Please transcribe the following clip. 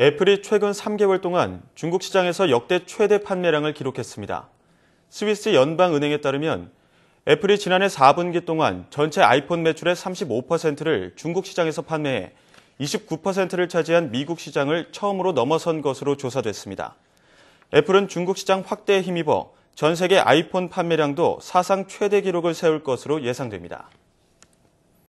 애플이 최근 3개월 동안 중국 시장에서 역대 최대 판매량을 기록했습니다. 스위스 연방은행에 따르면 애플이 지난해 4분기 동안 전체 아이폰 매출의 35%를 중국 시장에서 판매해 29%를 차지한 미국 시장을 처음으로 넘어선 것으로 조사됐습니다. 애플은 중국 시장 확대에 힘입어 전 세계 아이폰 판매량도 사상 최대 기록을 세울 것으로 예상됩니다.